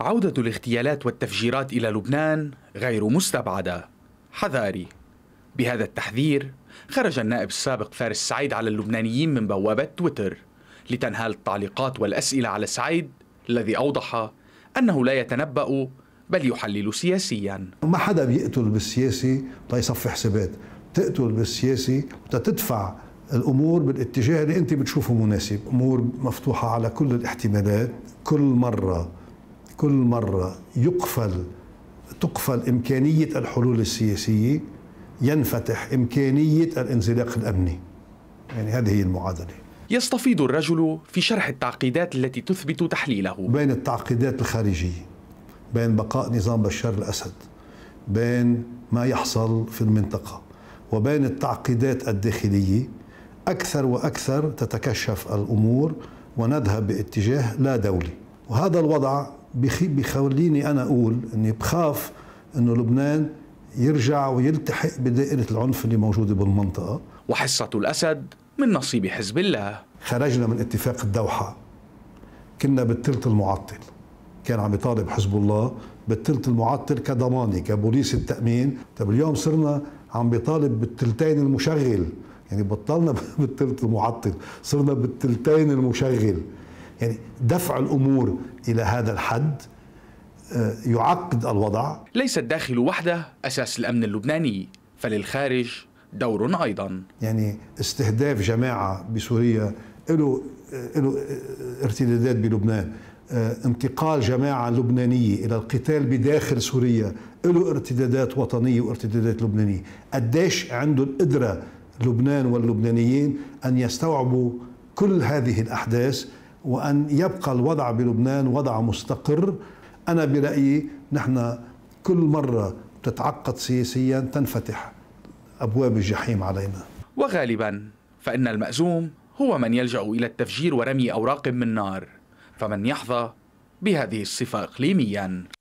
عودة الاغتيالات والتفجيرات إلى لبنان غير مستبعدة حذاري بهذا التحذير خرج النائب السابق فارس سعيد على اللبنانيين من بوابة تويتر لتنهال التعليقات والأسئلة على سعيد الذي أوضح أنه لا يتنبأ بل يحلل سياسيا ما حدا بيقتل بالسياسي ليصفي حسابات تقتل بالسياسي وتدفع الامور بالاتجاه اللي انت بتشوفه مناسب امور مفتوحه على كل الاحتمالات كل مره كل مرة يقفل تقفل إمكانية الحلول السياسية ينفتح إمكانية الانزلاق الأمني يعني هذه هي المعادلة يستفيض الرجل في شرح التعقيدات التي تثبت تحليله بين التعقيدات الخارجية بين بقاء نظام بشار الأسد بين ما يحصل في المنطقة وبين التعقيدات الداخلية أكثر وأكثر تتكشف الأمور ونذهب باتجاه لا دولي وهذا الوضع بخليني انا اقول اني بخاف انه لبنان يرجع ويلتحق بدائره العنف اللي موجوده بالمنطقه وحصه الاسد من نصيب حزب الله خرجنا من اتفاق الدوحه كنا بالثلث المعطل كان عم يطالب حزب الله بالثلث المعطل كضماني كبوليس التامين طب اليوم صرنا عم بيطالب بالثلثين المشغل يعني بطلنا بالثلث المعطل صرنا بالثلثين المشغل يعني دفع الامور الى هذا الحد آه، يعقد الوضع ليس الداخل وحده اساس الامن اللبناني فللخارج دور ايضا يعني استهداف جماعه بسوريا له آه، له آه، ارتدادات بلبنان انتقال جماعه لبنانيه الى القتال بداخل سوريا له ارتدادات وطنيه وارتدادات لبنانيه قديش عنده القدره لبنان واللبنانيين ان يستوعبوا كل هذه الاحداث وأن يبقى الوضع بلبنان وضع مستقر أنا برأيي نحن كل مرة تتعقد سياسيا تنفتح أبواب الجحيم علينا وغالبا فإن المأزوم هو من يلجأ إلى التفجير ورمي أوراق من نار فمن يحظى بهذه الصفة إقليميا